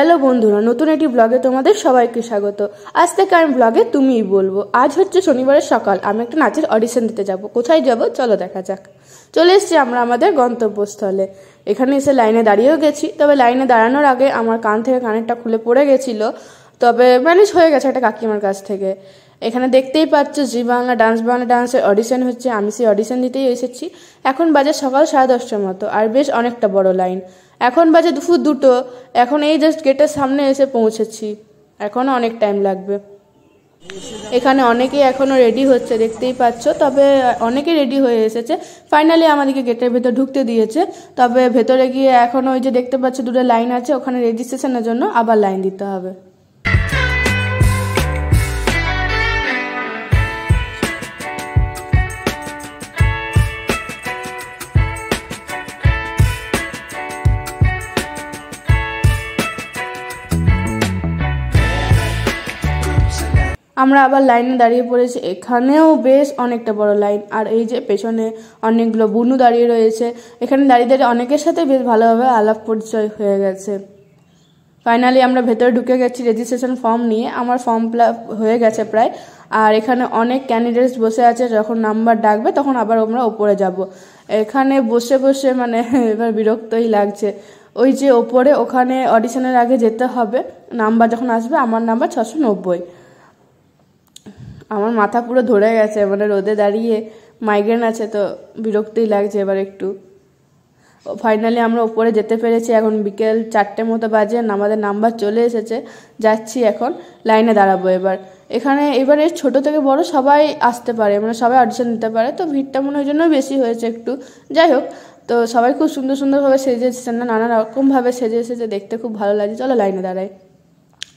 hello বন্ধুরা নতুন একটি ব্লগে তোমাদের সবাইকে স্বাগত আজ থেকে আমি ব্লগে তুমিই বলবো আজ হচ্ছে শনিবারের সকাল আমি একটা নাচের অডিশন দিতে যাব কোথায় যাব চলো দেখা যাক চলে এসছি আমরা আমাদের গন্তব্যস্থলে এখানে এসে লাইনে দাঁড়িয়েও গেছি তবে লাইনে দাঁড়ানোর আগে আমার কান থেকে কানেরটা খুলে পড়ে গেছিলো তবে ম্যানেজ হয়ে গেছে একটা কাকিমার কাছ থেকে এখানে দেখতেই পাচ্ছ জি বাংলা ডান্স বাংলা ডান্সের অডিশন হচ্ছে আমি সেই অডিশন দিতেই এসেছি এখন বাজে সকাল সাড়ে দশটার মতো আর বেশ অনেকটা বড় লাইন এখন বাজে দুপুর দুটো এখন এই জাস্ট গেটের সামনে এসে পৌঁছেছি এখনও অনেক টাইম লাগবে এখানে অনেকেই এখনও রেডি হচ্ছে দেখতেই পাচ্ছ তবে অনেকে রেডি হয়ে এসেছে ফাইনালি আমাদেরকে গেটের ভেতর ঢুকতে দিয়েছে তবে ভেতরে গিয়ে এখন ওই যে দেখতে পাচ্ছ দুটো লাইন আছে ওখানে রেজিস্ট্রেশনের জন্য আবার লাইন দিতে হবে আমরা আবার লাইনে দাঁড়িয়ে পড়েছি এখানেও বেশ অনেকটা বড় লাইন আর এই যে পেছনে অনেকগুলো বুনু দাঁড়িয়ে রয়েছে এখানে দাঁড়িয়ে দাঁড়িয়ে অনেকের সাথে বেশ ভালোভাবে আলাপ পরিচয় হয়ে গেছে ফাইনালি আমরা ভেতরে ঢুকে গেছি রেজিস্ট্রেশন ফর্ম নিয়ে আমার ফর্ম ফিল হয়ে গেছে প্রায় আর এখানে অনেক ক্যান্ডিডেটস বসে আছে যখন নাম্বার ডাকবে তখন আবার আমরা ওপরে যাব এখানে বসে বসে মানে এবার বিরক্তই লাগছে ওই যে ওপরে ওখানে অডিশনের আগে যেতে হবে নাম্বার যখন আসবে আমার নাম্বার ছশো নব্বই আমার মাথা পুরো ধরে গেছে মানে রোদে দাঁড়িয়ে মাইগ্রেন আছে তো বিরক্তি লাগছে এবার একটু ফাইনালি আমরা ওপরে যেতে পেরেছি এখন বিকেল চারটে মতো বাজে আমাদের নাম্বার চলে এসেছে যাচ্ছি এখন লাইনে দাঁড়াবো এবার এখানে এবারে ছোট থেকে বড় সবাই আসতে পারে মানে সবাই অডিশন দিতে পারে তো ভিড়টা মনে ওই জন্য বেশি হয়েছে একটু যাই হোক তো সবাই খুব সুন্দর সুন্দরভাবে সেজে এসেছেন না নানা রকমভাবে সেজে এসেছে দেখতে খুব ভালো লাগছে চলো লাইনে দাঁড়াই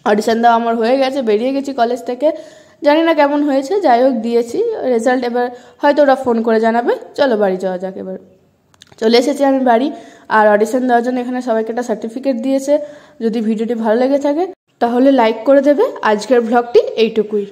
অডিশন দেওয়া আমার হয়ে গেছে বেরিয়ে গেছি কলেজ থেকে জানি না কেমন হয়েছে যাই হোক দিয়েছি রেজাল্ট এবার হয়তো ওরা ফোন করে জানাবে চলো বাড়ি যাওয়া যাক এবার চলে এসেছি আমি বাড়ি আর অডিশন দেওয়ার জন্য এখানে সবাইকে একটা সার্টিফিকেট দিয়েছে যদি ভিডিওটি ভালো লেগে থাকে তাহলে লাইক করে দেবে আজকের ব্লগটি এইটুকুই